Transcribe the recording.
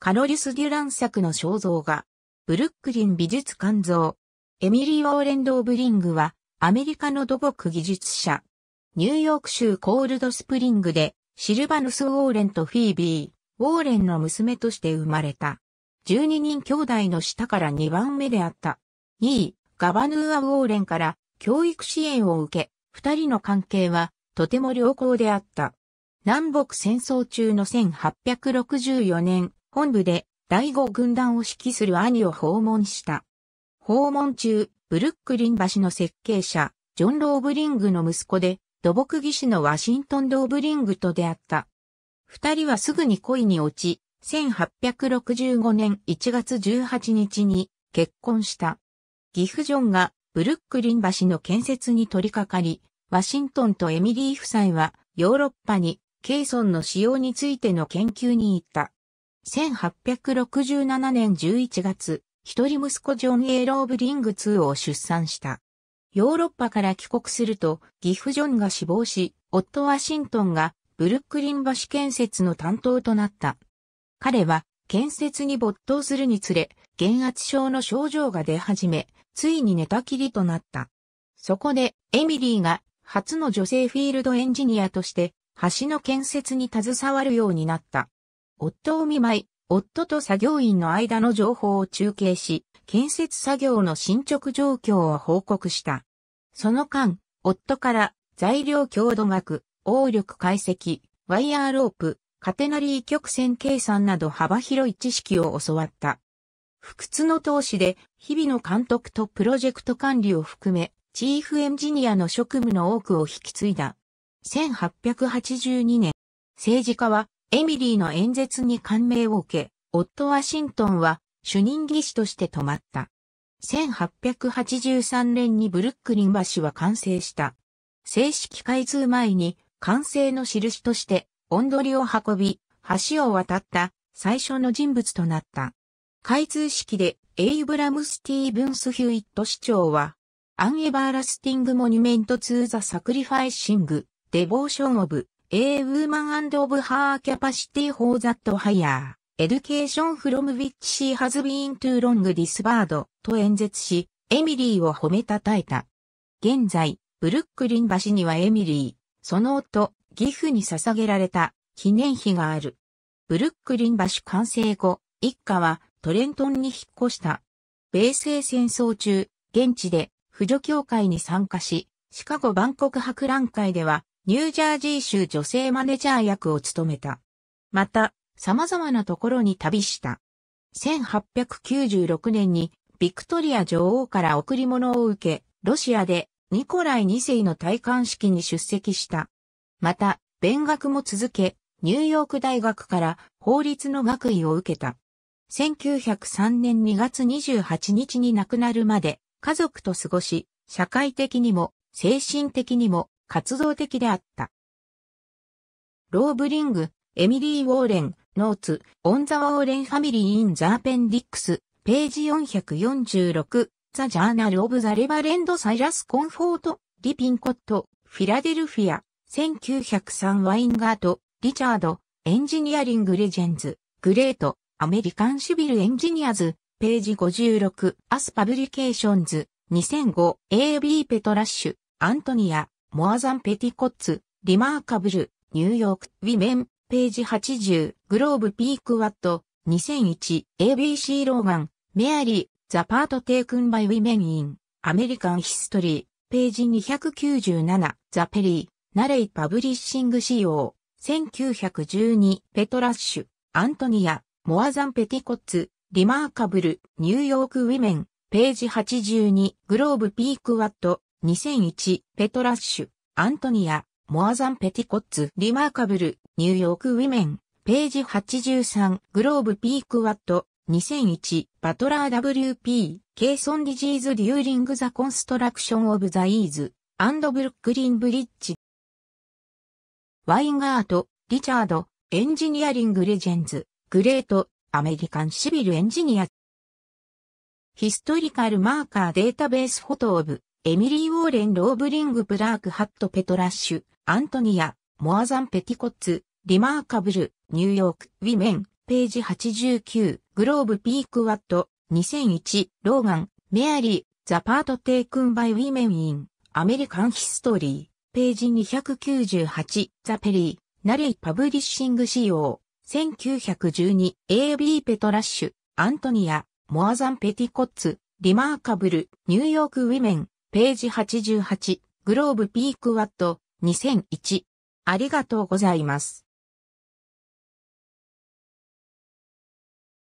カロリス・デュラン作の肖像画、ブルックリン美術館像、エミリー・オーレンド・オブ・リングは、アメリカの土木技術者。ニューヨーク州コールドスプリングで、シルバヌス・ウォーレンとフィービー、ウォーレンの娘として生まれた。12人兄弟の下から2番目であった。2位、ガバヌーア・ウォーレンから教育支援を受け、二人の関係はとても良好であった。南北戦争中の1864年、本部で第5軍団を指揮する兄を訪問した。訪問中、ブルックリン橋の設計者、ジョン・ローブリングの息子で、土木技師のワシントン・ローブリングと出会った。二人はすぐに恋に落ち、1865年1月18日に結婚した。ギフ・ジョンがブルックリン橋の建設に取り掛かり、ワシントンとエミリー夫妻はヨーロッパにケイソンの使用についての研究に行った。1867年11月、一人息子ジョン・イエローブリング2を出産した。ヨーロッパから帰国すると、ギフ・ジョンが死亡し、夫ワシントンがブルックリン橋建設の担当となった。彼は建設に没頭するにつれ、減圧症の症状が出始め、ついに寝たきりとなった。そこで、エミリーが初の女性フィールドエンジニアとして、橋の建設に携わるようになった。夫を見舞い、夫と作業員の間の情報を中継し、建設作業の進捗状況を報告した。その間、夫から材料強度学、応力解析、ワイヤーロープ、カテナリー曲線計算など幅広い知識を教わった。不屈の投資で日々の監督とプロジェクト管理を含め、チーフエンジニアの職務の多くを引き継いだ。1882年、政治家はエミリーの演説に感銘を受け、オット・ワシントンは主任技師として泊まった。1883年にブルックリン橋は完成した。正式開通前に完成の印としてンドりを運び、橋を渡った最初の人物となった。開通式でエイブラム・スティーブンス・ヒューイット市長は、アンエバーラスティング・モニュメント・ツー・ザ・サクリファイシング・デボーション・オブ・ A Woman and of Her Capacity for That Higher Education from Which She Has Been Too Long Disbarred と演説し、エミリーを褒めたたえた。現在、ブルックリン橋にはエミリー、その夫、ギフに捧げられた記念碑がある。ブルックリン橋完成後、一家はトレントンに引っ越した。米西戦争中、現地で扶助協会に参加し、シカゴ万国博覧会ではニュージャージー州女性マネージャー役を務めた。また、様々なところに旅した。1896年にビクトリア女王から贈り物を受け、ロシアでニコライ2世の戴冠式に出席した。また、勉学も続け、ニューヨーク大学から法律の学位を受けた。1903年2月28日に亡くなるまで家族と過ごし、社会的にも精神的にも活動的であった。ローブリング、エミリー・ウォーレン、ノーツ、オン・ザ・ウォーレン・ファミリー・イン・ザ・アペンディックス、ページ446、ザ・ジャーナル・オブ・ザ・レバレンド・サイラス・コンフォート、リピンコット、フィラデルフィア、1903ワインガート、リチャード、エンジニアリング・レジェンズ、グレート、アメリカン・シビル・エンジニアズ、ページ56、アス・パブリケーションズ、2005、AB ペトラッシュ、アントニア、モアザンペティコッツ、リマーカブル、ニューヨーク、ウィメン、ページ80、グローブピークワット、2001、ABC ローガン、メアリー、ザパートテイクンバイウィメンイン、アメリカンヒストリー、ページ297、ザペリー、ナレイパブリッシング仕様、1912、ペトラッシュ、アントニア、モアザンペティコッツ、リマーカブル、ニューヨークウィメン、ページ82、グローブピークワット、2001、ペトラッシュ、アントニア、モアザン・ペティコッツ、リマーカブル、ニューヨーク・ウィメン、ページ83、グローブ・ピーク・ワット、2001、バトラー WP、ケイソン・ディジーズ・デューリング・ザ・コンストラクション・オブ・ザ・イーズ、アンド・ブルックリン・ブリッジ。ワインガート、リチャード、エンジニアリング・レジェンズ、グレート、アメリカン・シビル・エンジニア。ヒストリカル・マーカー・データベース・フォト・オブ、エミリー・ウォーレン・ローブリング・ブラーク・ハット・ペトラッシュ、アントニア、モアザン・ペティコッツ、リマーカブル、ニューヨーク、ウィメン、ページ89、グローブ・ピーク・ワット、2001、ローガン、メアリー、ザ・パート・テイクン・バイ・ウィメン・イン、アメリカン・ヒストリー、ページ298、ザ・ペリー、ナレイ・パブリッシング仕様、1912、AB ペトラッシュ、アントニア、モアザン・ペティコッツ、リマーカブル、ニューヨーク・ウィメン、ページ88、グローブピークワット、2001。ありがとうございます。